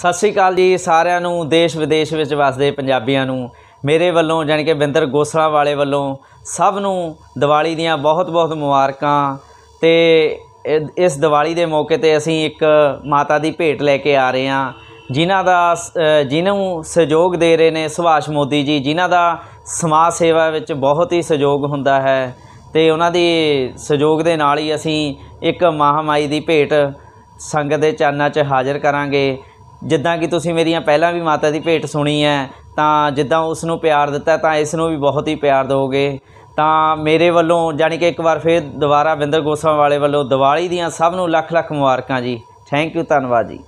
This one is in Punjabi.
ਸਤਿ ਸ਼੍ਰੀ ਅਕਾਲ ਜੀ ਸਾਰਿਆਂ ਨੂੰ ਦੇਸ਼ ਵਿਦੇਸ਼ ਵਿੱਚ ਵਸਦੇ ਪੰਜਾਬੀਆਂ ਨੂੰ ਮੇਰੇ ਵੱਲੋਂ ਜਾਨੀ ਕਿ ਬਿੰਦਰ ਗੋਸਲਾ ਵਾਲੇ ਵੱਲੋਂ ਸਭ ਨੂੰ ਦੀਵਾਲੀ ਦੀਆਂ ਬਹੁਤ-ਬਹੁਤ ਮੁਬਾਰਕਾਂ ਤੇ ਇਸ ਦੀਵਾਲੀ ਦੇ ਮੌਕੇ ਤੇ ਅਸੀਂ ਇੱਕ ਮਾਤਾ ਦੀ ਭੇਟ ਲੈ ਕੇ ਆ ਰਹੇ ਹਾਂ ਜਿਨ੍ਹਾਂ ਦਾ ਜਿਨ੍ਹਾਂ ਸਹਿਯੋਗ ਦੇ ਰਹੇ ਨੇ ਸੁਭਾਸ਼ ਮੋਦੀ ਜੀ ਜਿਨ੍ਹਾਂ ਦਾ ਸਮਾਜ ਸੇਵਾ ਵਿੱਚ ਬਹੁਤ ਹੀ ਸਹਿਯੋਗ ਹੁੰਦਾ ਹੈ ਤੇ ਉਹਨਾਂ ਦੀ ਸਹਿਯੋਗ ਦੇ ਨਾਲ ਹੀ ਅਸੀਂ ਇੱਕ ਮਹਾਮਾਈ ਦੀ ਭੇਟ ਸੰਗਤ ਦੇ ਚਾਨਣਾ 'ਚ ਹਾਜ਼ਰ ਕਰਾਂਗੇ ਜਿੱਦਾਂ ਕਿ ਤੁਸੀਂ ਮੇਰੀਆਂ ਪਹਿਲਾਂ ਵੀ ਮਾਤਾ ਦੀ ਭੇਟ ਸੁਣੀ ਹੈ ਤਾਂ ਜਿੱਦਾਂ ਉਸ ਨੂੰ ਪਿਆਰ ਦਿੱਤਾ ਤਾਂ ਇਸ ਨੂੰ ਵੀ ਬਹੁਤ ਹੀ ਪਿਆਰ ਦਿਓਗੇ ਤਾਂ ਮੇਰੇ ਵੱਲੋਂ ਜਾਨੀ ਕਿ ਇੱਕ ਵਾਰ ਫੇਰ ਦੁਬਾਰਾ ਵਿੰਦਰ ਗੋਸਵਾਂ ਵਾਲੇ ਵੱਲੋਂ ਦੀਵਾਲੀ ਦੀਆਂ ਸਭ ਨੂੰ ਲੱਖ ਲੱਖ ਮੁਬਾਰਕਾਂ ਜੀ ਥੈਂਕ ਯੂ ਧੰਨਵਾਦ ਜੀ